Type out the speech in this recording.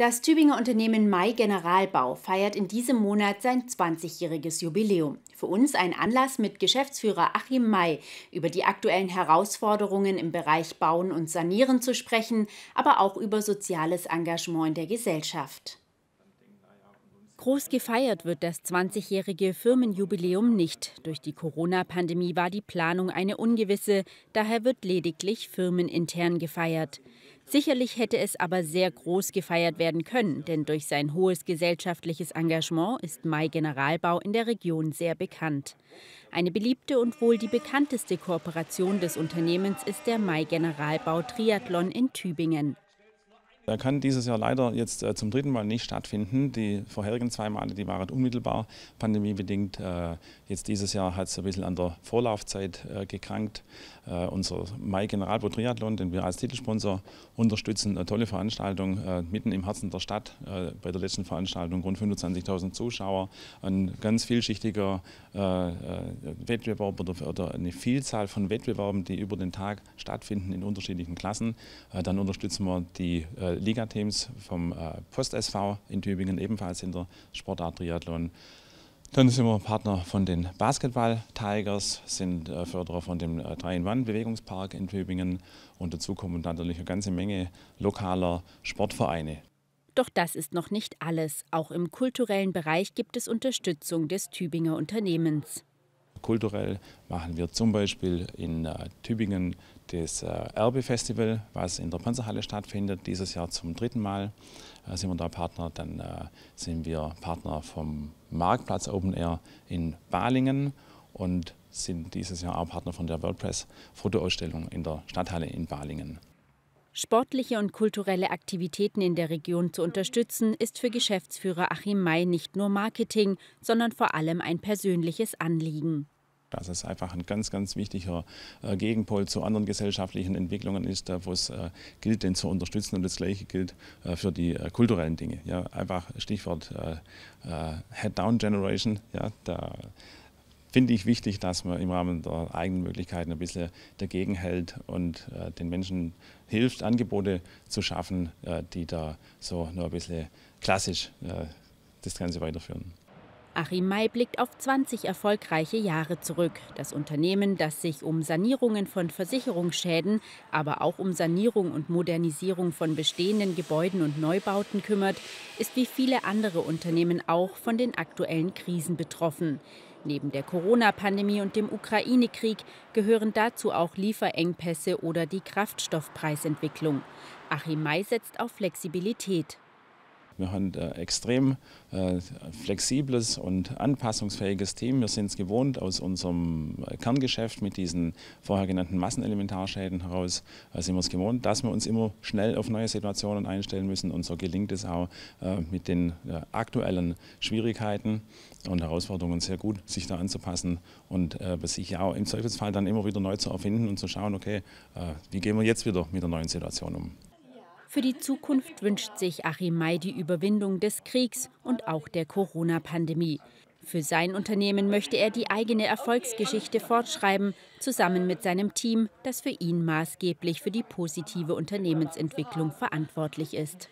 Das Tübinger Unternehmen Mai Generalbau feiert in diesem Monat sein 20-jähriges Jubiläum. Für uns ein Anlass, mit Geschäftsführer Achim Mai über die aktuellen Herausforderungen im Bereich Bauen und Sanieren zu sprechen, aber auch über soziales Engagement in der Gesellschaft. Groß gefeiert wird das 20-jährige Firmenjubiläum nicht. Durch die Corona-Pandemie war die Planung eine ungewisse, daher wird lediglich firmenintern gefeiert. Sicherlich hätte es aber sehr groß gefeiert werden können, denn durch sein hohes gesellschaftliches Engagement ist Mai Generalbau in der Region sehr bekannt. Eine beliebte und wohl die bekannteste Kooperation des Unternehmens ist der Mai Generalbau Triathlon in Tübingen. Er kann dieses Jahr leider jetzt äh, zum dritten Mal nicht stattfinden. Die vorherigen zwei Male, die waren unmittelbar pandemiebedingt. Äh, jetzt dieses Jahr hat es ein bisschen an der Vorlaufzeit äh, gekrankt. Äh, unser Mai Generalbo Triathlon, den wir als Titelsponsor unterstützen, eine tolle Veranstaltung äh, mitten im Herzen der Stadt. Äh, bei der letzten Veranstaltung rund 25.000 Zuschauer. Ein ganz vielschichtiger Wettbewerb oder, oder, eine Vielzahl von Wettbewerben, die über den Tag stattfinden in unterschiedlichen Klassen. dann unterstützen wir die Liga-Teams vom äh, Post SV in Tübingen, ebenfalls in der Sportart Triathlon. Dann sind wir Partner von den Basketball Tigers, sind äh, Förderer von dem äh, 3-in-1-Bewegungspark in Tübingen und dazu kommen natürlich eine ganze Menge lokaler Sportvereine. Doch das ist noch nicht alles. Auch im kulturellen Bereich gibt es Unterstützung des Tübinger Unternehmens. Kulturell machen wir zum Beispiel in äh, Tübingen das äh, Erbe-Festival, was in der Panzerhalle stattfindet, dieses Jahr zum dritten Mal äh, sind wir da Partner. Dann sind wir Partner vom Marktplatz Open Air in Balingen und sind dieses Jahr auch Partner von der WordPress-Fotoausstellung in der Stadthalle in Balingen. Sportliche und kulturelle Aktivitäten in der Region zu unterstützen, ist für Geschäftsführer Achim May nicht nur Marketing, sondern vor allem ein persönliches Anliegen. Dass es einfach ein ganz, ganz wichtiger äh, Gegenpol zu anderen gesellschaftlichen Entwicklungen ist, äh, wo es äh, gilt, den zu unterstützen. Und das Gleiche gilt für die kulturellen Dinge. Ja, einfach Stichwort Head-Down-Generation. Ja, da finde ich wichtig, dass man im Rahmen der eigenen Möglichkeiten ein bisschen dagegen hält und äh, den Menschen hilft, Angebote zu schaffen, äh, die da so nur ein bisschen klassisch äh, das Ganze weiterführen. Achim May blickt auf 20 erfolgreiche Jahre zurück. Das Unternehmen, das sich um Sanierungen von Versicherungsschäden, aber auch um Sanierung und Modernisierung von bestehenden Gebäuden und Neubauten kümmert, ist wie viele andere Unternehmen auch von den aktuellen Krisen betroffen. Neben der Corona-Pandemie und dem Ukraine-Krieg gehören dazu auch Lieferengpässe oder die Kraftstoffpreisentwicklung. Achim May setzt auf Flexibilität. Wir haben ein extrem äh, flexibles und anpassungsfähiges Team. Wir sind es gewohnt aus unserem äh, Kerngeschäft mit diesen vorher genannten Massenelementarschäden heraus, äh, sind wir es gewohnt, dass wir uns immer schnell auf neue Situationen einstellen müssen. Und so gelingt es auch mit den aktuellen Schwierigkeiten und Herausforderungen sehr gut, sich da anzupassen und sich auch im Zweifelsfall dann immer wieder neu zu erfinden und zu schauen, okay, wie gehen wir jetzt wieder mit der neuen Situation um. Für die Zukunft wünscht sich Achim May die Überwindung des Kriegs und auch der Corona-Pandemie. Für sein Unternehmen möchte er die eigene Erfolgsgeschichte fortschreiben, zusammen mit seinem Team, das für ihn maßgeblich für die positive Unternehmensentwicklung verantwortlich ist.